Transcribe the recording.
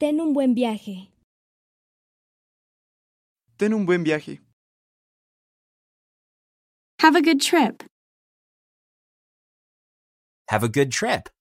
Ten un buen viaje. Ten un buen viaje. Have a good trip. Have a good trip.